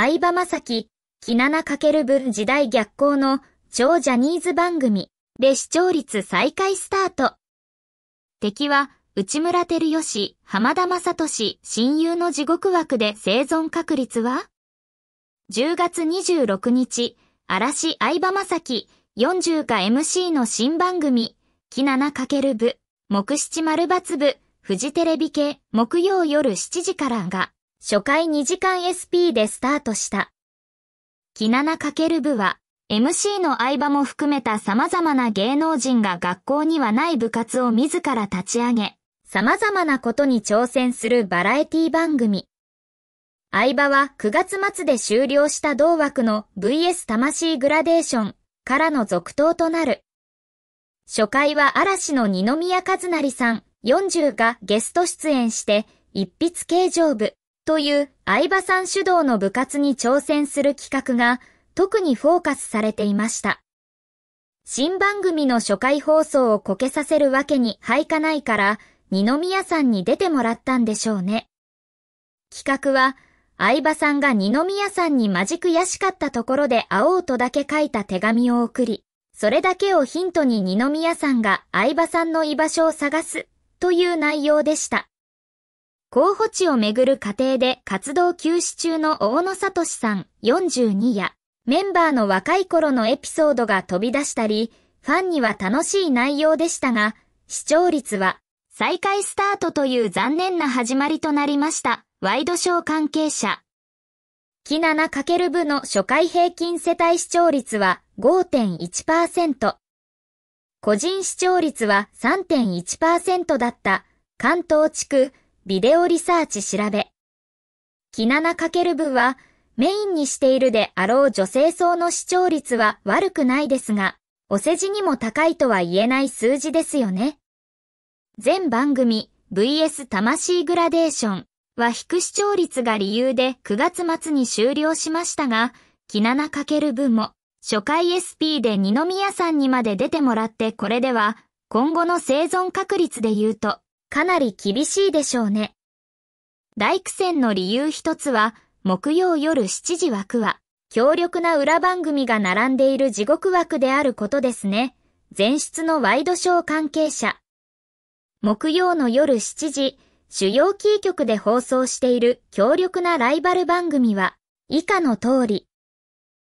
相葉雅紀、ナナ×分時代逆行の超ジャニーズ番組で視聴率再開スタート。敵は内村照義、浜田雅俊、親友の地獄枠で生存確率は ?10 月26日、嵐相葉雅紀、40か MC の新番組、ナナ×部、木七丸抜部、フジテレビ系、木曜夜7時からが、初回2時間 SP でスタートした。キナナ×部は、MC の相場も含めた様々な芸能人が学校にはない部活を自ら立ち上げ、様々なことに挑戦するバラエティ番組。相場は9月末で終了した同枠の VS 魂グラデーションからの続投となる。初回は嵐の二宮和也さん40がゲスト出演して、一筆形状部。という相葉さん主導の部活に挑戦する企画が特にフォーカスされていました。新番組の初回放送をこけさせるわけにはいかないから二宮さんに出てもらったんでしょうね。企画は相葉さんが二宮さんにまじくやしかったところで会おうとだけ書いた手紙を送り、それだけをヒントに二宮さんが相葉さんの居場所を探すという内容でした。候補地をめぐる過程で活動休止中の大野聡さん42や、メンバーの若い頃のエピソードが飛び出したり、ファンには楽しい内容でしたが、視聴率は再開スタートという残念な始まりとなりました。ワイドショー関係者。キナナ×部の初回平均世帯視聴率は5.1%。個人視聴率は3.1%だった関東地区ビデオリサーチ調べ。キナナかける部は、メインにしているであろう女性層の視聴率は悪くないですが、お世辞にも高いとは言えない数字ですよね。全番組 VS 魂グラデーションは低視聴率が理由で9月末に終了しましたが、キナナかける部も初回 SP で二宮さんにまで出てもらってこれでは今後の生存確率で言うとかなり厳しいでしょうね。大苦戦の理由一つは、木曜夜7時枠は、強力な裏番組が並んでいる地獄枠であることですね。前出のワイドショー関係者。木曜の夜7時、主要キー局で放送している強力なライバル番組は、以下の通り、